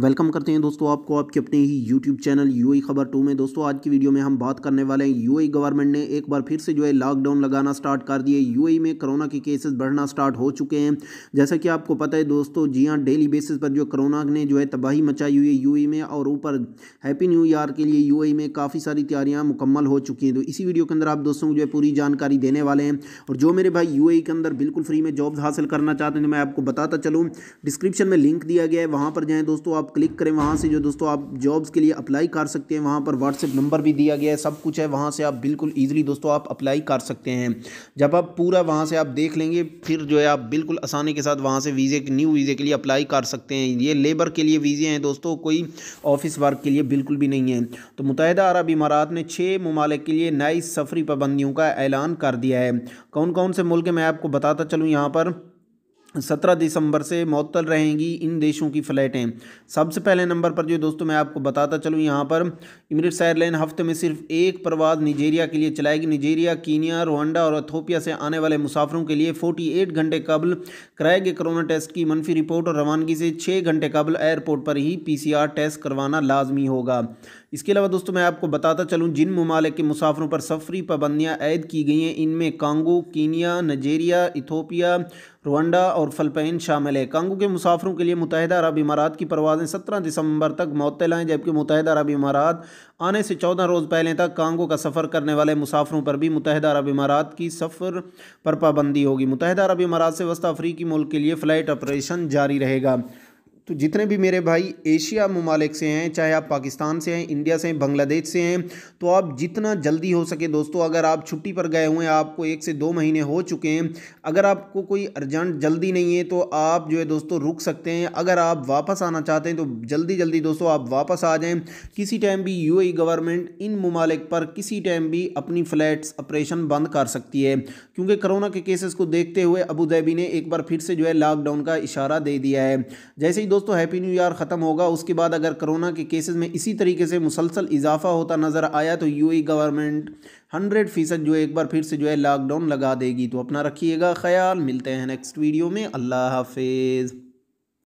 welcome करते हैं दोस्तों आपको आपके अपने ही यूट्यूब चैनल यूएई खबर टू में दोस्तों आज की वीडियो में हम बात करने वाले हैं यूएई गवर्नमेंट ने एक बार फिर से जो है लॉकडाउन लगाना स्टार्ट कर दिए यूएई में कोरोना के केसेस बढ़ना स्टार्ट हो चुके हैं जैसा कि आपको पता है दोस्तों जी हाँ डेली बेसिस पर जो करोना ने जो है तबाही मचाई हुई है यू में और ऊपर हैप्पी न्यू ईयर के लिए यू में काफ़ी सारी तैयारियाँ मुकम्मल हो चुकी हैं तो इसी वीडियो के अंदर आप दोस्तों को जो है पूरी जानकारी देने वाले हैं और जो मेरे भाई यू के अंदर बिल्कुल फ्री में जॉब्स हासिल करना चाहते हैं तो मैं आपको बताता चलूँ डिस्क्रिप्शन में लिंक दिया गया है वहाँ पर जाएँ दोस्तों आप क्लिक करें वहाँ से जो दोस्तों आप जॉब्स के लिए अप्लाई कर सकते हैं वहाँ पर व्हाट्सएप नंबर भी दिया गया है सब कुछ है वहाँ से आप बिल्कुल ईजिली दोस्तों आप अप्लाई कर सकते हैं जब आप पूरा वहाँ से आप देख लेंगे फिर जो है आप बिल्कुल आसानी के साथ वहाँ से वीज़े न्यू वीज़े के लिए अप्लाई कर सकते हैं ये लेबर के लिए वीज़े हैं दोस्तों कोई ऑफिस वर्क के लिए बिल्कुल भी नहीं है तो मुतहदा अरब इमारात ने छः ममालिक के लिए नई सफरी पाबंदियों का ऐलान कर दिया है कौन कौन से मुल्क मैं आपको बताता चलूँ यहाँ पर सत्रह दिसंबर से मअतल रहेंगी इन देशों की फ़्लाइटें सबसे पहले नंबर पर जो दोस्तों मैं आपको बताता चलूँ यहाँ पर इमरिट्स एयरलाइन हफ्ते में सिर्फ एक प्रवाद निजेरिया के लिए चलाएगी निजेरिया कीनिया रुआंडा और अथोपिया से आने वाले मुसाफरों के लिए 48 घंटे कबल कराए गए कोरोना टेस्ट की मनफी रिपोर्ट और रवानगी से छः घंटे कबल एयरपोर्ट पर ही पी टेस्ट करवाना लाजमी होगा इसके अलावा दोस्तों मैं आपको बताता चलूँ जिन ममालिक के मुसाफरों पर सफरी पाबंदियाँ आयद की गई हैं इनमें Congo Kenya Nigeria Ethiopia Rwanda और फलपैन शामिल है कांगो के मुसाफरों के लिए मुतहदा अरब इमारात की परवाज़ें सत्रह दिसंबर तक मअतल हैं जबकि मुतहदा अरब इमारात आने से चौदह रोज़ पहले तक कांगो का सफ़र करने वाले मुसाफरों पर भी मुतहदा अरब इमारात की सफ़र पर पाबंदी होगी मुतहदा अरब इमारात से वस्त अफ्रीकी मुल्क के लिए फ़्लाइट ऑपरेशन जारी रहेगा तो जितने भी मेरे भाई एशिया ममालिक से हैं चाहे आप पाकिस्तान से हैं इंडिया से हैं बांग्लादेश से हैं तो आप जितना जल्दी हो सके दोस्तों अगर आप छुट्टी पर गए हुए हैं आपको एक से दो महीने हो चुके हैं अगर आपको कोई अर्जेंट जल्दी नहीं है तो आप जो है दोस्तों रुक सकते हैं अगर आप वापस आना चाहते हैं तो जल्दी जल्दी दोस्तों आप वापस आ जाएँ किसी टाइम भी यू गवर्नमेंट e इन ममालिक पर किसी टाइम भी अपनी फ़्लैट्स ऑपरेशन बंद कर सकती है क्योंकि करोना के केसेस को देखते हुए अबूधाबी ने एक बार फिर से जो है लॉकडाउन का इशारा दे दिया है जैसे ही दोस्तों हैप्पी न्यू ईयर ख़त्म होगा उसके बाद अगर कोरोना के केसेस में इसी तरीके से मुसलसल इजाफा होता नज़र आया तो यू गवर्नमेंट हंड्रेड फ़ीसद जो है एक बार फिर से जो है लॉकडाउन लगा देगी तो अपना रखिएगा ख्याल मिलते हैं नेक्स्ट वीडियो में अल्लाह हाफिज़